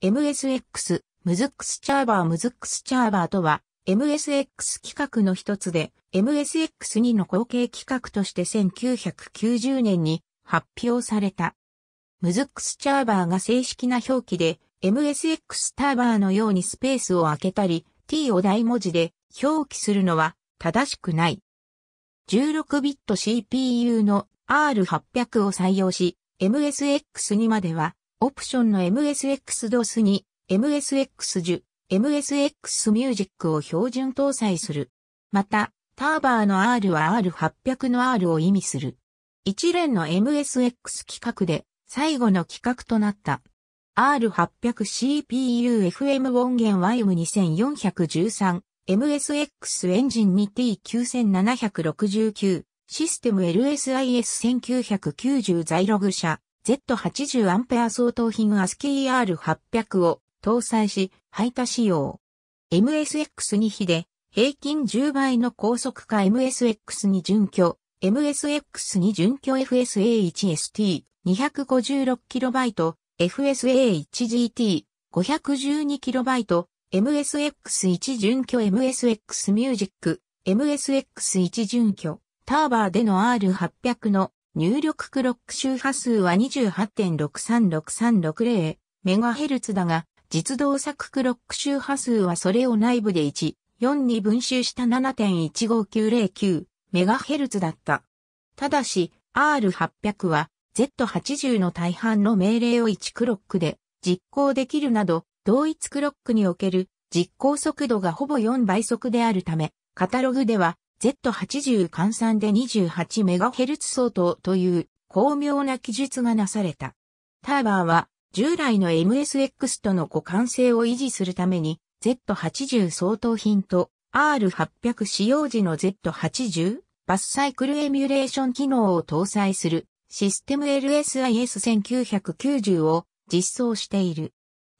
MSX、ムズックスチャーバームズックスチャーバーとは、MSX 企画の一つで、MSX2 の後継企画として1990年に発表された。ムズックスチャーバーが正式な表記で、MSX ターバーのようにスペースを空けたり、t を大文字で表記するのは正しくない。16ビット CPU の R800 を採用し、MSX2 まではオプションの MSX-DOS に MSX10、MSX ミュージックを標準搭載する。また、ターバーの R は R800 の R を意味する。一連の MSX 規格で最後の規格となった。R800CPU-FM 音源 YM2413、MSX エンジン 2T9769、システム LSIS1990 在ログ社、Z80 アンペア相当品アスキー R800 を搭載し、配達仕様。MSX に比で、平均10倍の高速化 MSX に準拠、MSX に準拠 FSA1ST256KB、FSA1GT512KB、MSX1 準拠 MSX ミュージック、MSX1 準拠、ターバーでの R800 の入力クロック周波数は 28.636360MHz だが、実動作クロック周波数はそれを内部で1、4に分集した 7.15909MHz だった。ただし、R800 は Z80 の大半の命令を1クロックで実行できるなど、同一クロックにおける実行速度がほぼ4倍速であるため、カタログでは Z80 換算で 28MHz 相当という巧妙な記述がなされた。ターバーは従来の MSX との互換性を維持するために Z80 相当品と R800 使用時の Z80 バスサイクルエミュレーション機能を搭載するシステム LSIS1990 を実装している。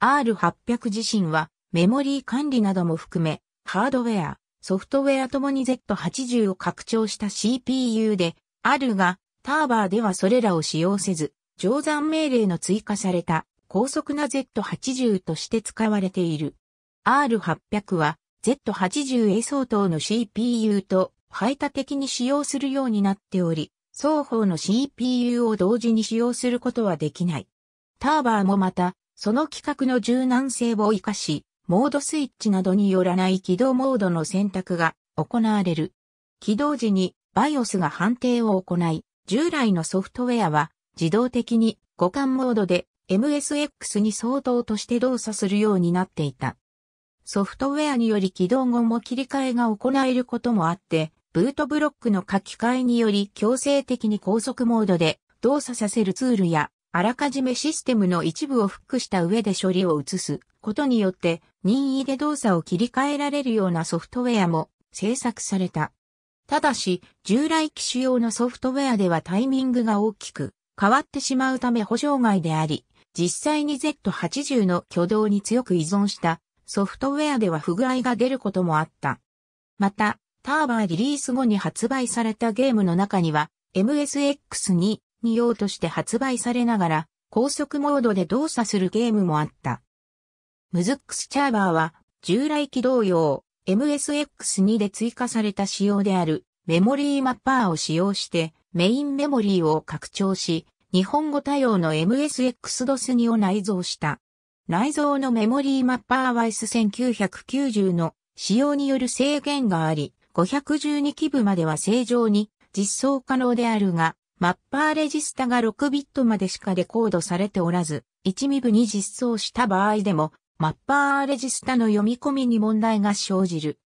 R800 自身はメモリー管理なども含めハードウェア、ソフトウェアともに Z80 を拡張した CPU であるが、ターバーではそれらを使用せず、乗算命令の追加された高速な Z80 として使われている。R800 は Z80A 相当の CPU と排他的に使用するようになっており、双方の CPU を同時に使用することはできない。ターバーもまた、その規格の柔軟性を活かし、モードスイッチなどによらない起動モードの選択が行われる。起動時に BIOS が判定を行い、従来のソフトウェアは自動的に互換モードで MSX に相当として動作するようになっていた。ソフトウェアにより起動後も切り替えが行えることもあって、ブートブロックの書き換えにより強制的に高速モードで動作させるツールや、あらかじめシステムの一部をフックした上で処理を移すことによって任意で動作を切り替えられるようなソフトウェアも制作された。ただし、従来機種用のソフトウェアではタイミングが大きく変わってしまうため保障外であり、実際に Z80 の挙動に強く依存したソフトウェアでは不具合が出ることもあった。また、ターバーリリース後に発売されたゲームの中には MSX2 に用として発売されながら高速モードで動作するゲームもあった。ムズックスチャーバーは、従来機同様、MSX2 で追加された仕様であるメモリーマッパーを使用してメインメモリーを拡張し、日本語対応の MSX-DOS2 を内蔵した。内蔵のメモリーマッパーは S1990 の使用による制限があり、512基部までは正常に実装可能であるが、マッパーレジスタが6ビットまでしかデコードされておらず、1ミブに実装した場合でもマッパーレジスタの読み込みに問題が生じる。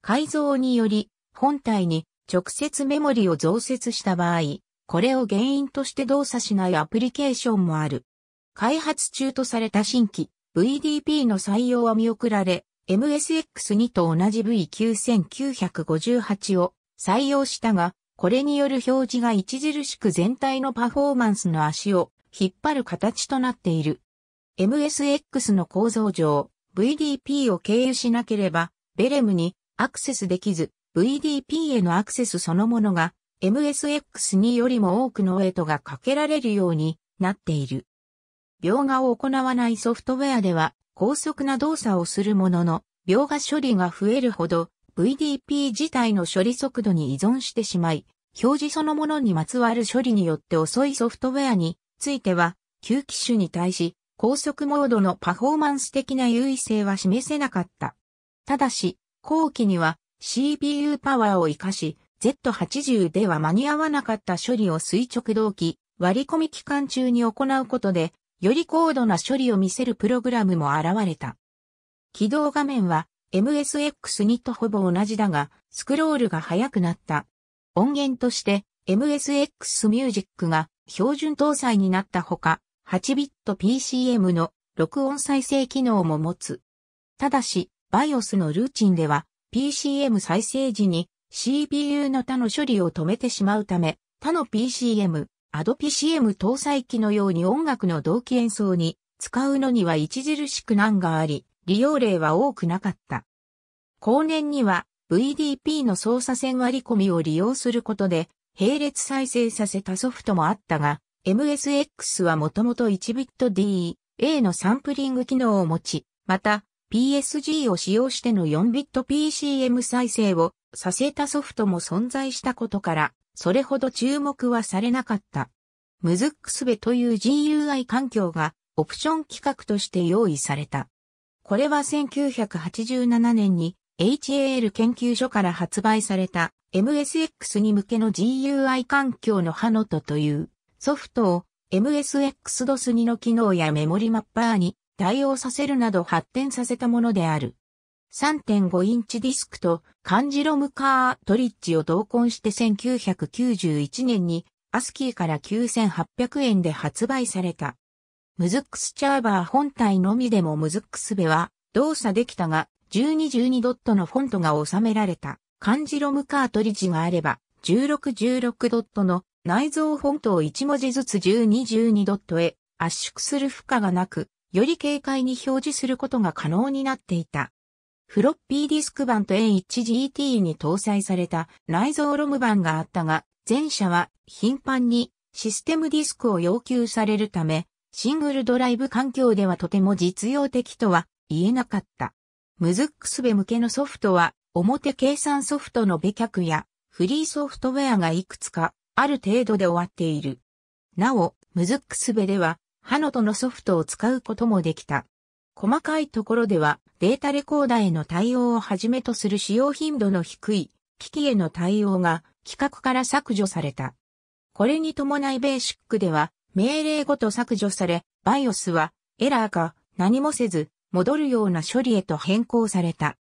改造により、本体に直接メモリを増設した場合、これを原因として動作しないアプリケーションもある。開発中とされた新規 VDP の採用は見送られ、MSX2 と同じ V9958 を採用したが、これによる表示が著しく全体のパフォーマンスの足を引っ張る形となっている。MSX の構造上、VDP を経由しなければ、ベレムにアクセスできず、VDP へのアクセスそのものが MSX によりも多くのウェイトがかけられるようになっている。描画を行わないソフトウェアでは高速な動作をするものの、描画処理が増えるほど VDP 自体の処理速度に依存してしまい、表示そのものにまつわる処理によって遅いソフトウェアについては、旧機種に対し高速モードのパフォーマンス的な優位性は示せなかった。ただし、後期には CPU パワーを活かし、Z80 では間に合わなかった処理を垂直同期、割り込み期間中に行うことで、より高度な処理を見せるプログラムも現れた。起動画面は MSX2 とほぼ同じだが、スクロールが速くなった。音源として MSX ミュージックが標準搭載になったほか、8ビット PCM の録音再生機能も持つ。ただし、BIOS のルーチンでは PCM 再生時に CPU の他の処理を止めてしまうため、他の PCM、ADPCM 搭載機のように音楽の同期演奏に使うのには著しく難があり、利用例は多くなかった。後年には VDP の操作線割り込みを利用することで並列再生させたソフトもあったが、MSX はもともと1ビット d A のサンプリング機能を持ち、また PSG を使用しての4ビット PCM 再生をさせたソフトも存在したことから、それほど注目はされなかった。ムズックスベという GUI 環境がオプション規格として用意された。これは1987年に HAL 研究所から発売された MSX に向けの GUI 環境のハノトというソフトを MSX-DOS2 の機能やメモリマッパーに対応させるなど発展させたものである。3.5インチディスクと漢字ロムカートリッジを同梱して1991年にアスキーから9800円で発売された。ムズックスチャーバー本体のみでもムズックスベは動作できたが1212ドットのフォントが収められた漢字ロムカートリッジがあれば1616ドットの内蔵フォントを1文字ずつ1212ドットへ圧縮する負荷がなく、より軽快に表示することが可能になっていた。フロッピーディスク版と A1GT に搭載された内蔵ロム版があったが、前者は頻繁にシステムディスクを要求されるため、シングルドライブ環境ではとても実用的とは言えなかった。ムズックスベ向けのソフトは、表計算ソフトの美脚や、フリーソフトウェアがいくつかある程度で終わっている。なお、ムズックスベでは、ハノトのソフトを使うこともできた。細かいところでは、データレコーダーへの対応をはじめとする使用頻度の低い機器への対応が規格から削除された。これに伴いベーシックでは命令ごと削除され、BIOS はエラーか何もせず戻るような処理へと変更された。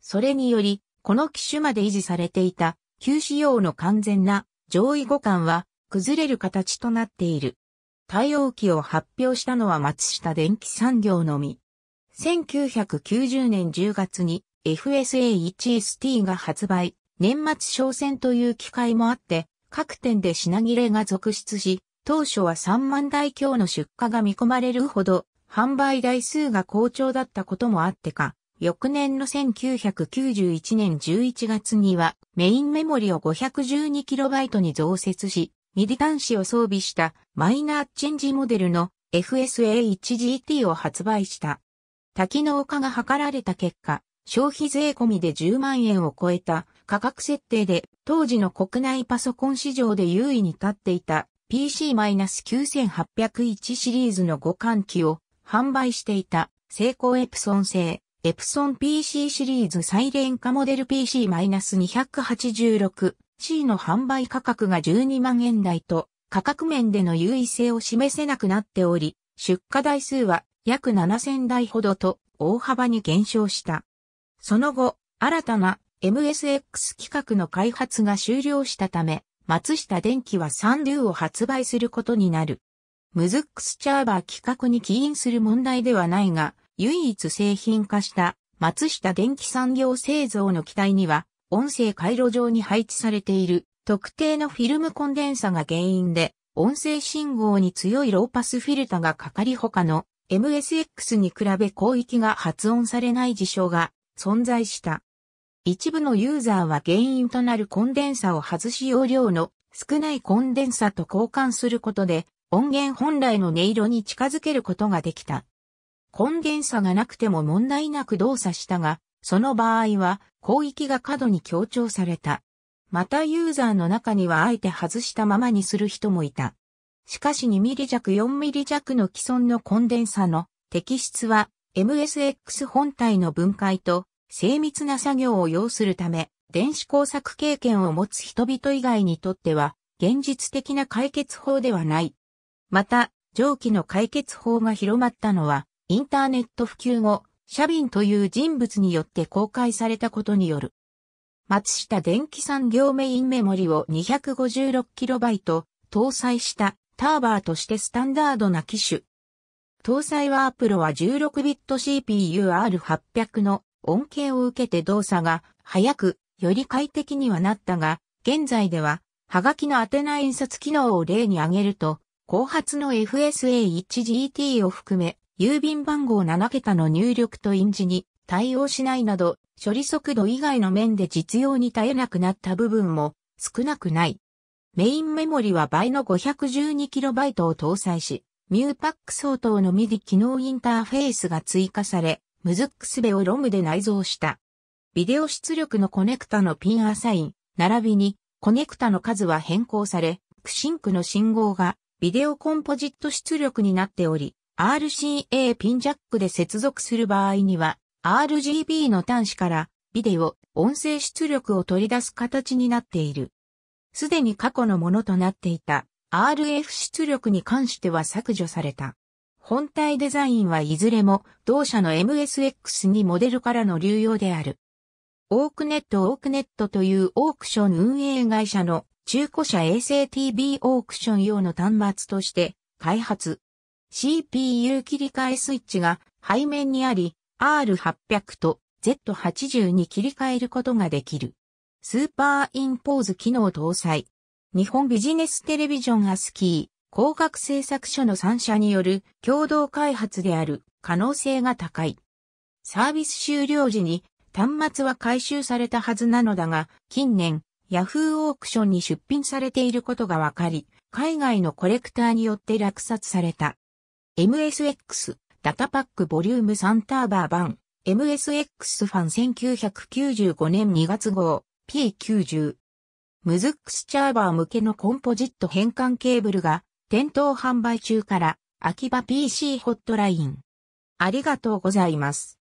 それにより、この機種まで維持されていた旧仕様の完全な上位互換は崩れる形となっている。対応機を発表したのは松下電気産業のみ。1990年10月に FSA1ST が発売、年末商戦という機会もあって、各店で品切れが続出し、当初は3万台強の出荷が見込まれるほど、販売台数が好調だったこともあってか、翌年の1991年11月にはメインメモリを 512KB に増設し、ミディ端子を装備したマイナーチェンジモデルの FSA1GT を発売した。多機能化が図られた結果、消費税込みで10万円を超えた価格設定で当時の国内パソコン市場で優位に立っていた PC-9801 シリーズの互換機を販売していた成功エプソン製エプソン PC シリーズレン化モデル PC-286C の販売価格が12万円台と価格面での優位性を示せなくなっており、出荷台数は約7000台ほどと大幅に減少した。その後、新たな MSX 企画の開発が終了したため、松下電機はサンデューを発売することになる。ムズックスチャーバー企画に起因する問題ではないが、唯一製品化した松下電気産業製造の機体には音声回路上に配置されている特定のフィルムコンデンサが原因で音声信号に強いローパスフィルタがかかり他の MSX に比べ広域が発音されない事象が存在した。一部のユーザーは原因となるコンデンサを外し容量の少ないコンデンサと交換することで音源本来の音色に近づけることができた。根源差がなくても問題なく動作したが、その場合は広域が過度に強調された。またユーザーの中にはあえて外したままにする人もいた。しかし2ミリ弱4ミリ弱の既存のコンデンサの適質は MSX 本体の分解と精密な作業を要するため、電子工作経験を持つ人々以外にとっては現実的な解決法ではない。また、蒸気の解決法が広まったのはインターネット普及後、シャビンという人物によって公開されたことによる。松下電気産業メインメモリを 256KB 搭載したターバーとしてスタンダードな機種。搭載ワープロは 16bit CPUR800 の恩恵を受けて動作が早く、より快適にはなったが、現在では、はがきの宛名印刷機能を例に挙げると、後発の FSA1GT を含め、郵便番号7桁の入力と印字に対応しないなど、処理速度以外の面で実用に耐えなくなった部分も少なくない。メインメモリは倍の 512KB を搭載し、ミューパック相当の MIDI 機能インターフェースが追加され、ムズックスベをロムで内蔵した。ビデオ出力のコネクタのピンアサイン、並びにコネクタの数は変更され、クシンクの信号がビデオコンポジット出力になっており、RCA ピンジャックで接続する場合には、RGB の端子からビデオ、音声出力を取り出す形になっている。すでに過去のものとなっていた RF 出力に関しては削除された。本体デザインはいずれも同社の m s x にモデルからの流用である。オークネットオークネットというオークション運営会社の中古車衛星 TV オークション用の端末として開発、CPU 切り替えスイッチが背面にあり、R800 と Z80 に切り替えることができる。スーパーインポーズ機能搭載。日本ビジネステレビジョンアスキー、広角製作所の3社による共同開発である可能性が高い。サービス終了時に端末は回収されたはずなのだが、近年、ヤフーオークションに出品されていることがわかり、海外のコレクターによって落札された。MSX、ダタパックボリューム3ターバー版、MSX ファン1995年2月号、P90。ムズックスチャーバー向けのコンポジット変換ケーブルが、店頭販売中から、秋葉 PC ホットライン。ありがとうございます。